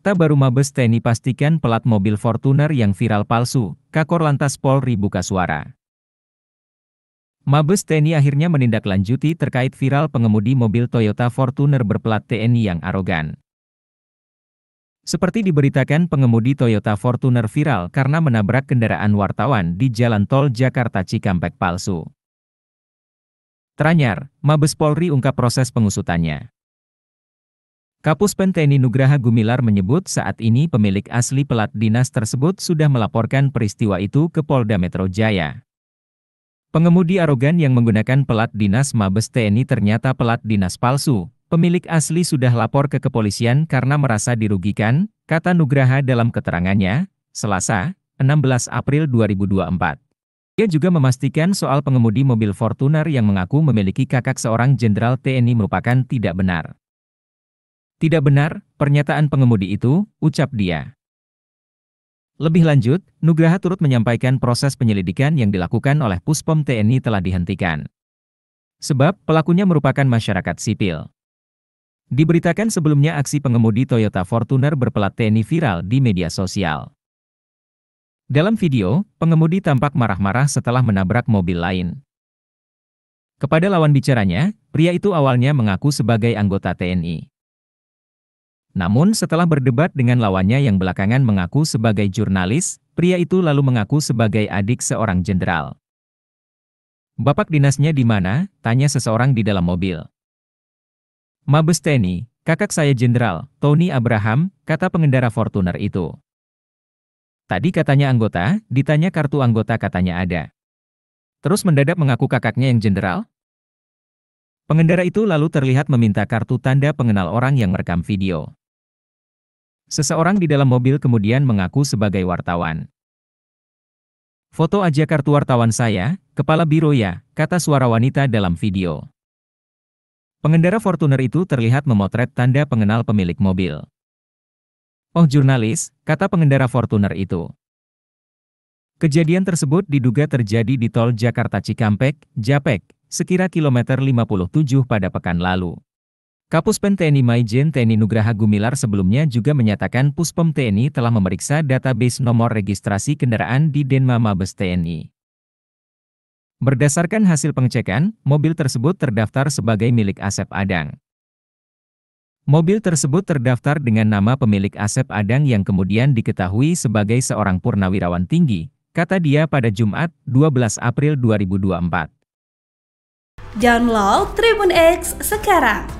Fakta baru Mabes TNI pastikan pelat mobil Fortuner yang viral palsu, Kakor Lantas Polri buka suara. Mabes TNI akhirnya menindaklanjuti terkait viral pengemudi mobil Toyota Fortuner berplat TNI yang arogan. Seperti diberitakan pengemudi Toyota Fortuner viral karena menabrak kendaraan wartawan di jalan tol Jakarta Cikampek palsu. Teranyar, Mabes Polri ungkap proses pengusutannya. Kapuspen TNI Nugraha Gumilar menyebut saat ini pemilik asli pelat dinas tersebut sudah melaporkan peristiwa itu ke Polda Metro Jaya. Pengemudi arogan yang menggunakan pelat dinas Mabes TNI ternyata pelat dinas palsu. Pemilik asli sudah lapor ke kepolisian karena merasa dirugikan, kata Nugraha dalam keterangannya, Selasa, 16 April 2024. Ia juga memastikan soal pengemudi mobil Fortuner yang mengaku memiliki kakak seorang jenderal TNI merupakan tidak benar. Tidak benar, pernyataan pengemudi itu, ucap dia. Lebih lanjut, Nugraha turut menyampaikan proses penyelidikan yang dilakukan oleh Puspom TNI telah dihentikan. Sebab pelakunya merupakan masyarakat sipil. Diberitakan sebelumnya aksi pengemudi Toyota Fortuner berpelat TNI viral di media sosial. Dalam video, pengemudi tampak marah-marah setelah menabrak mobil lain. Kepada lawan bicaranya, pria itu awalnya mengaku sebagai anggota TNI. Namun setelah berdebat dengan lawannya yang belakangan mengaku sebagai jurnalis, pria itu lalu mengaku sebagai adik seorang jenderal. Bapak dinasnya di mana? Tanya seseorang di dalam mobil. Mabes TNI, kakak saya jenderal, Tony Abraham, kata pengendara Fortuner itu. Tadi katanya anggota, ditanya kartu anggota katanya ada. Terus mendadak mengaku kakaknya yang jenderal? Pengendara itu lalu terlihat meminta kartu tanda pengenal orang yang merekam video. Seseorang di dalam mobil kemudian mengaku sebagai wartawan. Foto aja kartu wartawan saya, kepala biro ya, kata suara wanita dalam video. Pengendara Fortuner itu terlihat memotret tanda pengenal pemilik mobil. Oh jurnalis, kata pengendara Fortuner itu. Kejadian tersebut diduga terjadi di tol Jakarta Cikampek, Japek, sekira kilometer 57 pada pekan lalu. Kapus Pen TNI Maijen TNI Nugraha Gumilar sebelumnya juga menyatakan Puspom TNI telah memeriksa database nomor registrasi kendaraan di Denma Mabes TNI. Berdasarkan hasil pengecekan, mobil tersebut terdaftar sebagai milik Asep Adang. Mobil tersebut terdaftar dengan nama pemilik Asep Adang yang kemudian diketahui sebagai seorang purnawirawan tinggi, kata dia pada Jumat, 12 April 2024. Download Tribun X sekarang